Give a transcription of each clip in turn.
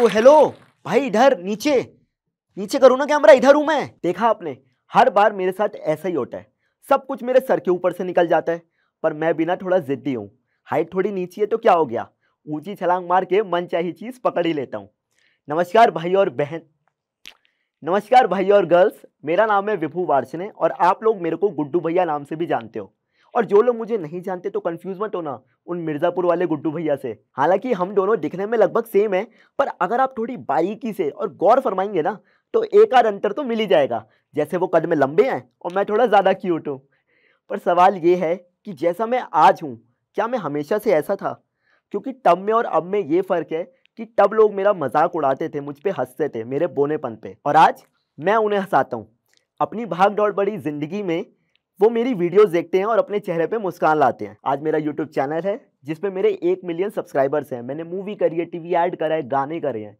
ओ hello भाई इधर नीचे नीचे करो ना कैमरा इधर हूं मैं देखा आपने हर बार मेरे साथ ऐसा ही होता है सब कुछ मेरे सर के ऊपर से निकल जाता है पर मैं बिना थोड़ा जिद्दी हूँ हाइट थोड़ी नीची है तो क्या हो गया ऊंची छलांग मार के मन चाहिए चीज़ पकड़ ही लेता हूँ नमस्कार भाई और बहन नमस्कार भाई और गर्ल्स मेरा नाम है विभू वार्चने और आप लोग मेरे को गुड्डू भैया नाम से भी जानते हो और जो लोग मुझे नहीं जानते तो कन्फ्यूज मत होना उन मिर्ज़ापुर वाले गुड्डू भैया से हालांकि हम दोनों दिखने में लगभग सेम है पर अगर आप थोड़ी बारीकी से और गौर फरमाएंगे ना तो एक आध अंतर तो मिल ही जाएगा जैसे वो कदम लंबे हैं और मैं थोड़ा ज़्यादा क्यूट हूँ पर सवाल ये है कि जैसा मैं आज हूँ क्या मैं हमेशा से ऐसा था क्योंकि तब में और अब में ये फ़र्क है कि तब लोग मेरा मजाक उड़ाते थे मुझ पर हंसते थे मेरे बोनेपन पे और आज मैं उन्हें हंसाता हूँ अपनी भाग दौड़ बड़ी ज़िंदगी में वो मेरी वीडियोस देखते हैं और अपने चेहरे पे मुस्कान लाते हैं आज मेरा यूट्यूब चैनल है जिसपे मेरे एक मिलियन सब्सक्राइबर्स हैं मैंने मूवी करी है टीवी ऐड करा है गाने करे हैं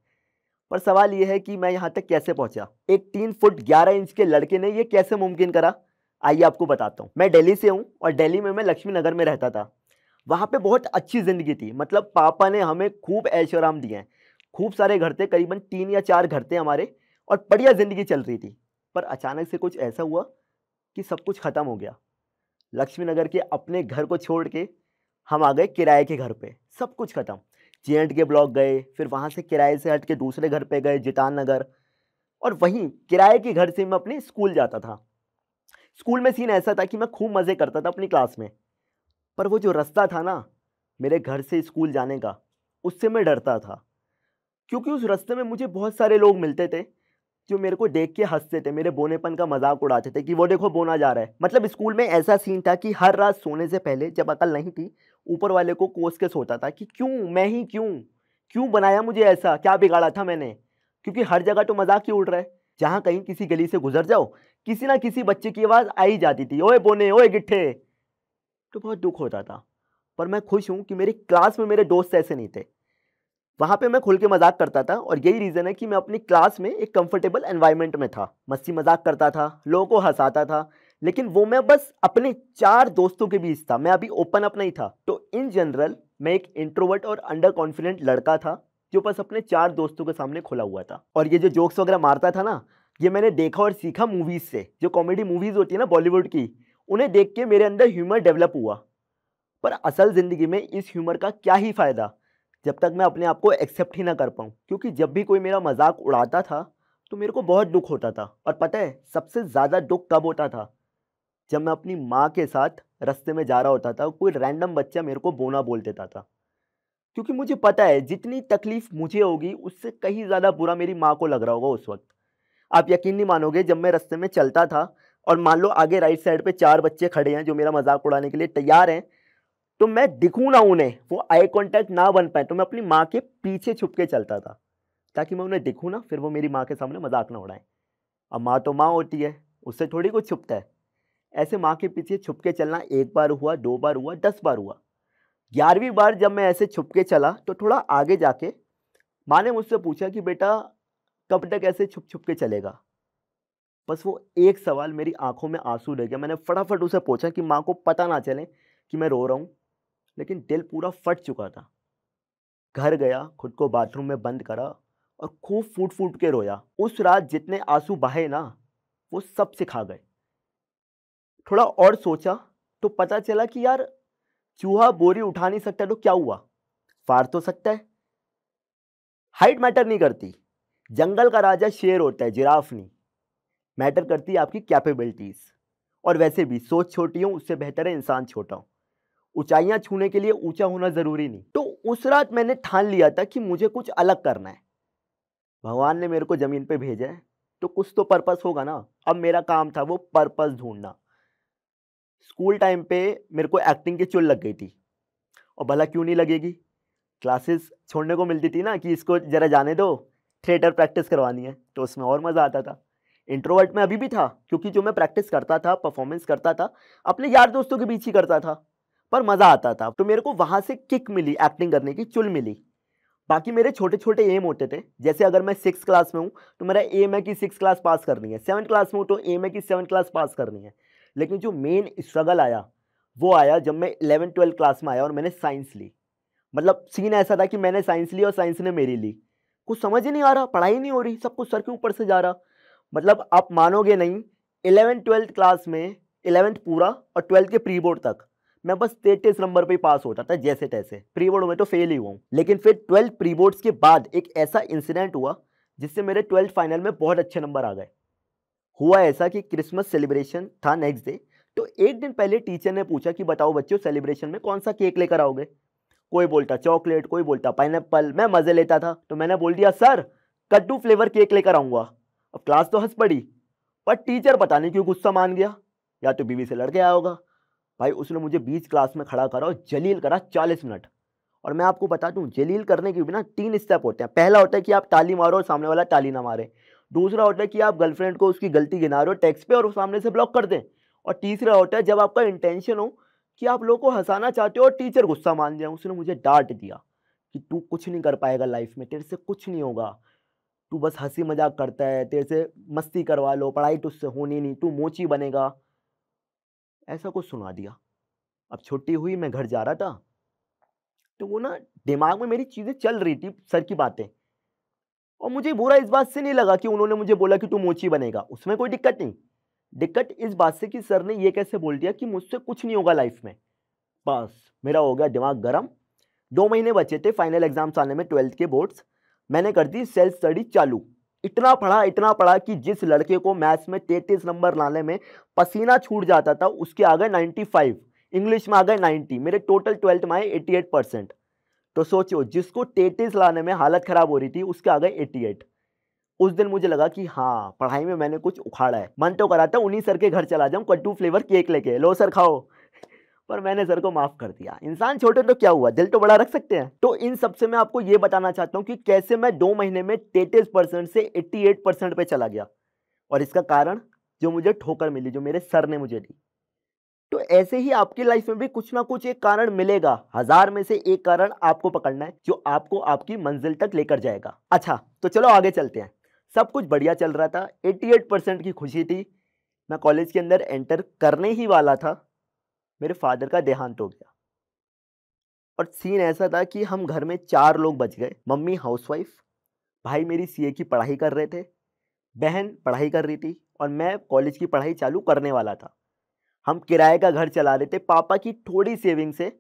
पर सवाल यह है कि मैं यहाँ तक कैसे पहुँचा एक तीन फुट ग्यारह इंच के लड़के ने यह कैसे मुमकिन करा आइए आपको बताता हूँ मैं डेली से हूँ और डेली में मैं लक्ष्मी नगर में रहता था वहाँ पर बहुत अच्छी ज़िंदगी थी मतलब पापा ने हमें खूब ऐशोराम दिए हैं खूब सारे घर थे करीबन तीन या चार घर थे हमारे और बढ़िया ज़िंदगी चल रही थी पर अचानक से कुछ ऐसा हुआ कि सब कुछ ख़त्म हो गया लक्ष्मी नगर के अपने घर को छोड़ के हम आ गए किराए के घर पे सब कुछ ख़त्म जे एंड के ब्लॉक गए फिर वहाँ से किराए से हट के दूसरे घर पे गए जितान नगर और वहीं किराए के घर से मैं अपने स्कूल जाता था स्कूल में सीन ऐसा था कि मैं खूब मज़े करता था अपनी क्लास में पर वो जो रास्ता था ना मेरे घर से स्कूल जाने का उससे मैं डरता था क्योंकि उस रास्ते में मुझे बहुत सारे लोग मिलते थे जो मेरे को देख के हंसते थे मेरे बोनेपन का मजाक उड़ाते थे कि वो देखो बोना जा रहा है मतलब स्कूल में ऐसा सीन था कि हर रात सोने से पहले जब अकल नहीं थी ऊपर वाले को कोस के सोता था कि क्यों मैं ही क्यों क्यों बनाया मुझे ऐसा क्या बिगाड़ा था मैंने क्योंकि हर जगह तो मजाक ही उड़ रहा है जहाँ कहीं किसी गली से गुजर जाओ किसी ना किसी बच्चे की आवाज़ आ ही जाती थी ओए बोने ओए गिट्ठे तो बहुत दुख होता था पर मैं खुश हूँ कि मेरी क्लास में मेरे दोस्त ऐसे नहीं थे वहाँ पे मैं खुल के मजाक करता था और यही रीज़न है कि मैं अपनी क्लास में एक कंफर्टेबल एनवायरनमेंट में था मस्ती मजाक करता था लोगों को हंसाता था लेकिन वो मैं बस अपने चार दोस्तों के बीच था मैं अभी ओपन अप नहीं था तो इन जनरल मैं एक इंट्रोवर्ट और अंडर कॉन्फिडेंट लड़का था जो बस अपने चार दोस्तों के सामने खुला हुआ था और ये जो जोक्स वगैरह मारता था ना ये मैंने देखा और सीखा मूवीज़ से जो कॉमेडी मूवीज़ होती है ना बॉलीवुड की उन्हें देख के मेरे अंदर ह्यूमर डेवलप हुआ पर असल ज़िंदगी में इस ह्यूमर का क्या ही फ़ायदा जब तक मैं अपने आप को एक्सेप्ट ही ना कर पाऊँ क्योंकि जब भी कोई मेरा मजाक उड़ाता था तो मेरे को बहुत दुख होता था और पता है सबसे ज़्यादा दुख कब होता था जब मैं अपनी माँ के साथ रास्ते में जा रहा होता था कोई रैंडम बच्चा मेरे को बोना बोल देता था क्योंकि मुझे पता है जितनी तकलीफ़ मुझे होगी उससे कहीं ज़्यादा बुरा मेरी माँ को लग रहा होगा उस वक्त आप यकीन नहीं मानोगे जब मैं रस्ते में चलता था और मान लो आगे राइट साइड पे चार बच्चे खड़े हैं जो मेरा मजाक उड़ाने के लिए तैयार हैं तो मैं दिखूँ ना उन्हें वो आई कॉन्टैक्ट ना बन पाए तो मैं अपनी माँ के पीछे छुप के चलता था ताकि मैं उन्हें दिखूँ ना फिर वो मेरी माँ के सामने मजाक ना उड़ाएं अब माँ तो माँ होती है उससे थोड़ी कुछ छुपता है ऐसे माँ के पीछे छुप के चलना एक बार हुआ दो बार हुआ दस बार हुआ ग्यारहवीं बार जब मैं ऐसे छुप के चला तो थोड़ा आगे जाके माँ ने मुझसे पूछा कि बेटा कब तक ऐसे छुप छुप के चलेगा बस वो एक सवाल मेरी आंखों में आंसू रह गया मैंने फटाफट उसे पूछा कि माँ को पता ना चले कि मैं रो रहा हूँ लेकिन दिल पूरा फट चुका था घर गया खुद को बाथरूम में बंद करा और खूब फूट फूट के रोया उस रात जितने आंसू बहे ना वो सब सिखा गए थोड़ा और सोचा तो पता चला कि यार चूहा बोरी उठा नहीं सकता तो क्या हुआ फाड़ तो सकता है हाइट मैटर नहीं करती जंगल का राजा शेर होता है जिराफ नहीं मैटर करती है आपकी कैपेबिलिटीज़ और वैसे भी सोच छोटी हो उससे बेहतर है इंसान छोटा हो ऊंचाइयां छूने के लिए ऊंचा होना ज़रूरी नहीं तो उस रात मैंने ठान लिया था कि मुझे कुछ अलग करना है भगवान ने मेरे को ज़मीन पे भेजा है तो कुछ तो पर्पस होगा ना अब मेरा काम था वो पर्पस ढूंढना स्कूल टाइम पे मेरे को एक्टिंग की चुल लग गई थी और भला क्यों नहीं लगेगी क्लासेस छोड़ने को मिलती थी ना कि इसको ज़रा जाने दो थिएटर प्रैक्टिस करवानी है तो उसमें और मज़ा आता था इंट्रोवर्ट में अभी भी था क्योंकि जो मैं प्रैक्टिस करता था परफॉर्मेंस करता था अपने यार दोस्तों के बीच ही करता था पर मज़ा आता था तो मेरे को वहाँ से किक मिली एक्टिंग करने की चुल मिली बाकी मेरे छोटे छोटे एम होते थे जैसे अगर मैं सिक्स क्लास में हूँ तो मेरा एम है कि सिक्स क्लास पास करनी है सेवन क्लास में हूँ तो एम है कि सेवन क्लास पास करनी है लेकिन जो मेन स्ट्रगल आया वो आया जब मैं इलेवन ट्वेल्व क्लास में आया और मैंने साइंस ली मतलब सीन ऐसा था कि मैंने साइंस ली और साइंस ने मेरी ली कुछ समझ ही नहीं आ रहा पढ़ाई नहीं हो रही सब कुछ सर के ऊपर से जा रहा मतलब आप मानोगे नहीं इलेवन ट्वेल्थ क्लास में इलेवेंथ पूरा और ट्वेल्थ के प्री बोर्ड तक मैं बस तेतीस नंबर पे पास होता था जैसे तैसे प्री बोर्ड में तो फेल ही हुआ हूँ लेकिन फिर ट्वेल्थ प्री बोर्ड्स के बाद एक ऐसा इंसिडेंट हुआ जिससे मेरे ट्वेल्थ फाइनल में बहुत अच्छे नंबर आ गए हुआ ऐसा कि क्रिसमस सेलिब्रेशन था नेक्स्ट डे तो एक दिन पहले टीचर ने पूछा कि बताओ बच्चों सेलिब्रेशन में कौन सा केक लेकर आओगे कोई बोलता चॉकलेट कोई बोलता पाइनएप्पल मैं मज़े लेता था तो मैंने बोल दिया सर कद्दू फ्लेवर केक लेकर आऊँगा अब क्लास तो हंस पड़ी पर टीचर पता नहीं क्यों गुस्सा मान गया या तो बीवी से लड़ गया होगा भाई उसने मुझे बीच क्लास में खड़ा करा और जलील करा चालीस मिनट और मैं आपको बता दूँ जलील करने के बिना तीन स्टेप होते हैं पहला होता है कि आप ताली मारो और सामने वाला ताली ना मारे दूसरा होता है कि आप गर्लफ्रेंड को उसकी गलती गिना रहे हो टैक्स पे और सामने से ब्लॉक कर दें और तीसरा होता है जब आपका इंटेंशन हो कि आप लोगों को हंसाना चाहते हो और टीचर गुस्सा मान जाए उसने मुझे डांट दिया कि तू कुछ नहीं कर पाएगा लाइफ में तेरे से कुछ नहीं होगा तू बस हंसी मजाक करता है तेरे से मस्ती करवा लो पढ़ाई तुझसे तो होनी नहीं तू मोची बनेगा ऐसा कुछ सुना दिया अब छुट्टी हुई मैं घर जा रहा था तो वो ना दिमाग में मेरी चीज़ें चल रही थी सर की बातें और मुझे बुरा इस बात से नहीं लगा कि उन्होंने मुझे बोला कि तू मोची बनेगा उसमें कोई दिक्कत नहीं दिक्कत इस बात से कि सर ने ये कैसे बोल दिया कि मुझसे कुछ नहीं होगा लाइफ में बस मेरा हो गया दिमाग गर्म दो महीने बचे थे फाइनल एग्ज़ाम्स आने में ट्वेल्थ के बोर्ड्स मैंने कर दी सेल्फ स्टडी चालू इतना पढ़ा इतना पढ़ा कि जिस लड़के को मैथ्स में तैतीस नंबर लाने में पसीना छूट जाता था उसके आ गए नाइन्टी फाइव इंग्लिश में आ गए नाइन्टी मेरे टोटल ट्वेल्थ में आए एट्टी एट परसेंट तो सोचो जिसको तैतीस लाने में हालत ख़राब हो रही थी उसके आ गए एट्टी एट उस दिन मुझे लगा कि हाँ पढ़ाई में मैंने कुछ उखाड़ा है मन तो करा था उन्हीं सर के घर चला जाऊँ कट्टू फ्लेवर केक लेके लो सर खाओ पर मैंने सर को माफ़ कर दिया इंसान छोटे तो क्या हुआ दिल तो बड़ा रख सकते हैं तो इन सबसे मैं आपको ये बताना चाहता हूँ कि कैसे मैं दो महीने में तैतीस परसेंट से एट्टी एट परसेंट पर चला गया और इसका कारण जो मुझे ठोकर मिली जो मेरे सर ने मुझे दी तो ऐसे ही आपकी लाइफ में भी कुछ ना कुछ एक कारण मिलेगा हजार में से एक कारण आपको पकड़ना है जो आपको आपकी मंजिल तक लेकर जाएगा अच्छा तो चलो आगे चलते हैं सब कुछ बढ़िया चल रहा था 88 परसेंट की खुशी थी मैं कॉलेज के अंदर एंटर करने ही वाला था मेरे फादर का देहांत हो गया और सीन ऐसा था कि हम घर में चार लोग बच गए मम्मी हाउसवाइफ भाई मेरी सीए की पढ़ाई कर रहे थे बहन पढ़ाई कर रही थी और मैं कॉलेज की पढ़ाई चालू करने वाला था हम किराए का घर चला रहे थे पापा की थोड़ी सेविंग से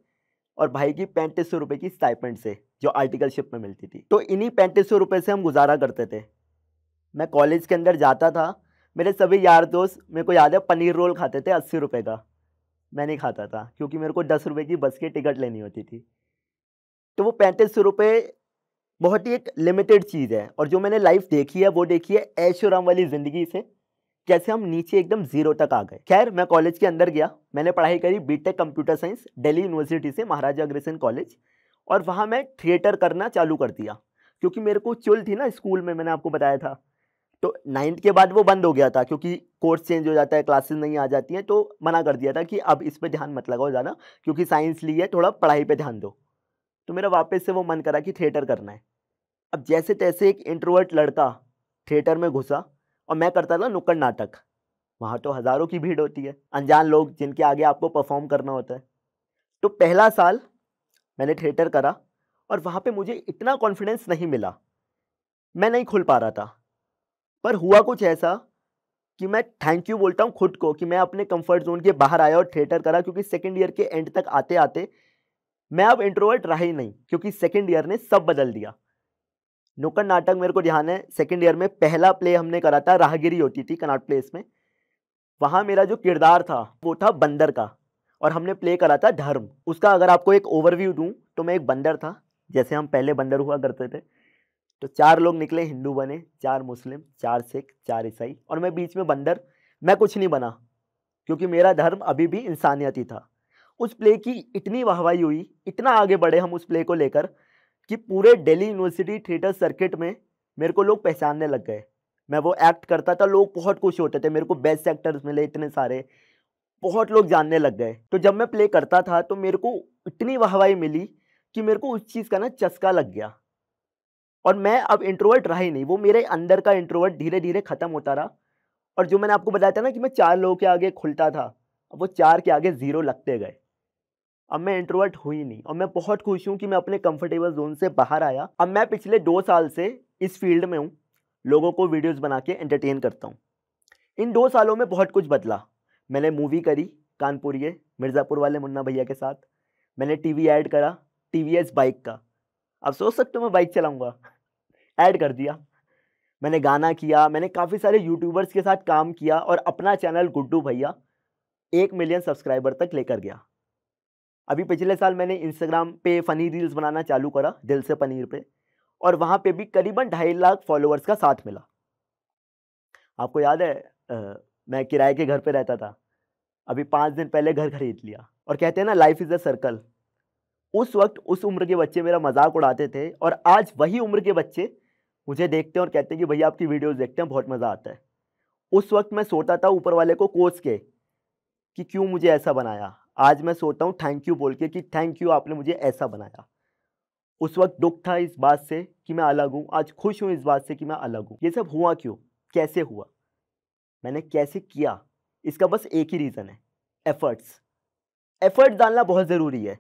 और भाई की पैंतीस सौ रुपये की स्टाइपेंट से जो आर्टिकलशिप में मिलती थी तो इन्हीं पैंतीस सौ रुपये से हम गुजारा करते थे मैं कॉलेज के अंदर जाता था मेरे सभी यार दोस्त मेरे को याद है पनीर रोल खाते थे अस्सी रुपये का मैं नहीं खाता था क्योंकि मेरे को दस रुपये की बस की टिकट लेनी होती थी तो वो पैंतीस सौ रुपये बहुत ही एक लिमिटेड चीज़ है और जो मैंने लाइफ देखी है वो देखी है ऐशोराम वाली ज़िंदगी से कैसे हम नीचे एकदम ज़ीरो तक आ गए खैर मैं कॉलेज के अंदर गया मैंने पढ़ाई करी tech computer science Delhi university से महाराजा अग्रसेन कॉलेज और वहाँ मैं थिएटर करना चालू कर दिया क्योंकि मेरे को चुल थी ना स्कूल में मैंने आपको बताया था तो नाइन्थ के बाद वो बंद हो गया था क्योंकि कोर्स चेंज हो जाता है क्लासेस नहीं आ जाती हैं तो मना कर दिया था कि अब इस पर ध्यान मत लगाओ ज़्यादा क्योंकि साइंस ली है थोड़ा पढ़ाई पर ध्यान दो तो मेरा वापस से वो मन करा कि थिएटर करना है अब जैसे तैसे एक इंट्रोवर्ट लड़का थिएटर में घुसा और मैं करता था नुक्कड़ नाटक वहाँ तो हज़ारों की भीड़ होती है अनजान लोग जिनके आगे आपको परफॉर्म करना होता है तो पहला साल मैंने थिएटर करा और वहाँ पे मुझे इतना कॉन्फिडेंस नहीं मिला मैं नहीं खुल पा रहा था पर हुआ कुछ ऐसा कि मैं थैंक यू बोलता हूँ खुद को कि मैं अपने कंफर्ट जोन के बाहर आया और थिएटर करा क्योंकि सेकेंड ईयर के एंड तक आते आते मैं अब इंट्रोवर्ट रहा ही नहीं क्योंकि सेकेंड ईयर ने सब बदल दिया नुक्कड़ नाटक मेरे को ध्यान है सेकेंड ईयर में पहला प्ले हमने करा था राहगिरी होती थी कनाट प्लेस में वहाँ मेरा जो किरदार था वो था बंदर का और हमने प्ले करा था धर्म उसका अगर आपको एक ओवरव्यू दूँ तो मैं एक बंदर था जैसे हम पहले बंदर हुआ करते थे तो चार लोग निकले हिंदू बने चार मुस्लिम चार सिख चार ईसाई और मैं बीच में बंदर मैं कुछ नहीं बना क्योंकि मेरा धर्म अभी भी इंसानियत ही था उस प्ले की इतनी वाहवाही हुई इतना आगे बढ़े हम उस प्ले को लेकर कि पूरे दिल्ली यूनिवर्सिटी थिएटर सर्किट में मेरे को लोग पहचानने लग गए मैं वो एक्ट करता था लोग बहुत खुश होते थे मेरे को बेस्ट एक्टर्स मिले इतने सारे बहुत लोग जानने लग गए तो जब मैं प्ले करता था तो मेरे को इतनी वाहवाही मिली कि मेरे को उस चीज़ का ना चस्का लग गया और मैं अब इंट्रोवर्ट रहा ही नहीं वो मेरे अंदर का इंट्रोवर्ट धीरे धीरे ख़त्म होता रहा और जो मैंने आपको बताया था ना कि मैं चार लोगों के आगे खुलता था अब वो चार के आगे ज़ीरो लगते गए अब मैं इंट्रोवर्ट हुई नहीं और मैं बहुत खुश हूँ कि मैं अपने कंफर्टेबल जोन से बाहर आया अब मैं पिछले दो साल से इस फील्ड में हूँ लोगों को वीडियोज़ बना के एंटरटेन करता हूँ इन दो सालों में बहुत कुछ बदला मैंने मूवी करी कानपुरिये मिर्ज़ापुर वाले मुन्ना भैया के साथ मैंने टीवी ऐड करा टीवीएस बाइक का अब सोच सकते हो मैं बाइक चलाऊँगा ऐड कर दिया मैंने गाना किया मैंने काफ़ी सारे यूट्यूबर्स के साथ काम किया और अपना चैनल गुड्डू भैया एक मिलियन सब्सक्राइबर तक लेकर गया अभी पिछले साल मैंने इंस्टाग्राम पे फ़नी रील्स बनाना चालू करा दिल से पनीर पे और वहाँ पे भी करीबन ढाई लाख फॉलोअर्स का साथ मिला आपको याद है आ, मैं किराए के घर पे रहता था अभी पाँच दिन पहले घर खरीद लिया और कहते हैं ना लाइफ इज़ अ सर्कल उस वक्त उस उम्र के बच्चे मेरा मजाक उड़ाते थे और आज वही उम्र के बच्चे मुझे देखते हैं और कहते हैं कि भैया आपकी वीडियोज़ देखते हैं बहुत मज़ा आता है उस वक्त मैं सोता था ऊपर वाले को कोस के कि क्यों मुझे ऐसा बनाया आज मैं सोता हूँ थैंक यू बोल के कि थैंक यू आपने मुझे ऐसा बनाया उस वक्त दुख था इस बात से कि मैं अलग हूँ आज खुश हूँ इस बात से कि मैं अलग हूँ ये सब हुआ क्यों कैसे हुआ मैंने कैसे किया इसका बस एक ही रीज़न है एफर्ट्स एफर्ट डालना बहुत ज़रूरी है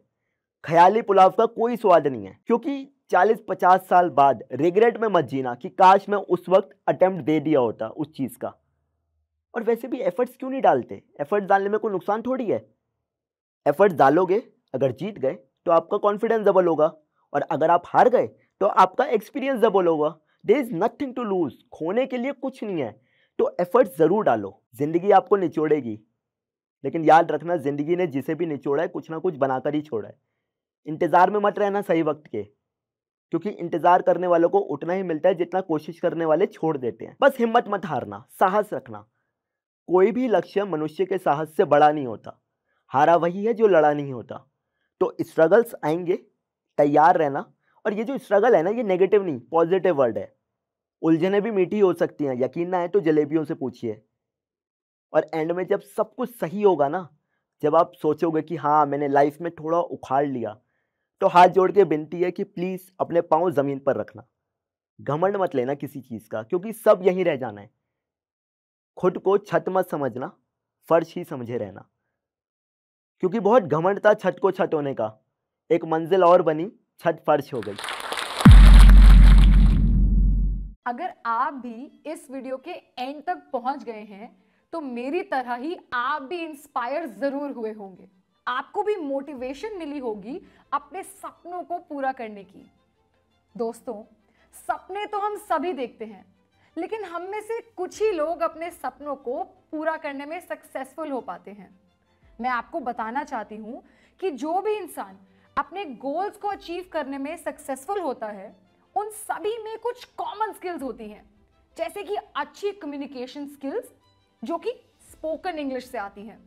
ख्याली पुलाव का कोई स्वाद नहीं है क्योंकि चालीस पचास साल बाद रिग्रेट में मत जीना कि काश मैं उस वक्त अटेम्प्ट दे दिया होता उस चीज़ का और वैसे भी एफर्ट्स क्यों नहीं डालते एफर्ट्स डालने में कोई नुकसान थोड़ी है एफर्ट्स डालोगे अगर जीत गए तो आपका कॉन्फिडेंस डबल होगा और अगर आप हार गए तो आपका एक्सपीरियंस डबल होगा there is nothing to lose खोने के लिए कुछ नहीं है तो एफर्ट्स ज़रूर डालो ज़िंदगी आपको निचोड़ेगी लेकिन याद रखना ज़िंदगी ने जिसे भी निचोड़ा है कुछ ना कुछ बनाकर ही छोड़ा है इंतज़ार में मत रहना सही वक्त के क्योंकि इंतजार करने वालों को उतना ही मिलता है जितना कोशिश करने वाले छोड़ देते हैं बस हिम्मत मत हारना साहस रखना कोई भी लक्ष्य मनुष्य के साहस से बड़ा नहीं होता हारा वही है जो लड़ा नहीं होता तो स्ट्रगल्स आएंगे तैयार रहना और ये जो स्ट्रगल है ना ये नेगेटिव नहीं पॉजिटिव वर्ड है उलझने भी मीठी हो सकती हैं यकीन ना है तो जलेबियों से पूछिए और एंड में जब सब कुछ सही होगा ना जब आप सोचोगे कि हाँ मैंने लाइफ में थोड़ा उखाड़ लिया तो हाथ जोड़ के विनती है कि प्लीज़ अपने पाँव ज़मीन पर रखना घमंड मत लेना किसी चीज़ का क्योंकि सब यहीं रह जाना है खुद को छत मत समझना फर्श ही समझे रहना क्योंकि बहुत घमंड था छत को छत होने का एक मंजिल और बनी छत फर्श हो गई अगर आप भी इस वीडियो के एंड तक पहुंच गए हैं तो मेरी तरह ही आप भी इंस्पायर ज़रूर हुए होंगे आपको भी मोटिवेशन मिली होगी अपने सपनों को पूरा करने की दोस्तों सपने तो हम सभी देखते हैं लेकिन हम में से कुछ ही लोग अपने सपनों को पूरा करने में सक्सेसफुल हो पाते हैं मैं आपको बताना चाहती हूँ कि जो भी इंसान अपने गोल्स को अचीव करने में सक्सेसफुल होता है उन सभी में कुछ कॉमन स्किल्स होती हैं जैसे कि अच्छी कम्युनिकेशन स्किल्स जो कि स्पोकन इंग्लिश से आती हैं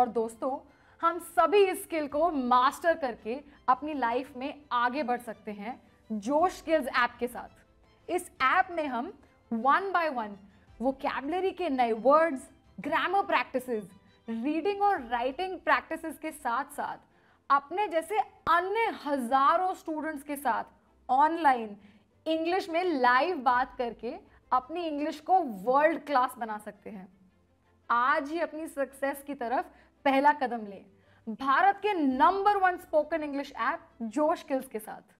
और दोस्तों हम सभी इस स्किल को मास्टर करके अपनी लाइफ में आगे बढ़ सकते हैं जोश स्किल्स ऐप के साथ इस ऐप में हम वन बाय वन वो कैबलरी के नए वर्ड्स ग्रामर प्रैक्टिस रीडिंग और राइटिंग प्रैक्टिस के साथ साथ अपने जैसे अन्य हजारों स्टूडेंट्स के साथ ऑनलाइन इंग्लिश में लाइव बात करके अपनी इंग्लिश को वर्ल्ड क्लास बना सकते हैं आज ही अपनी सक्सेस की तरफ पहला कदम लें भारत के number one spoken English app Josh skills के साथ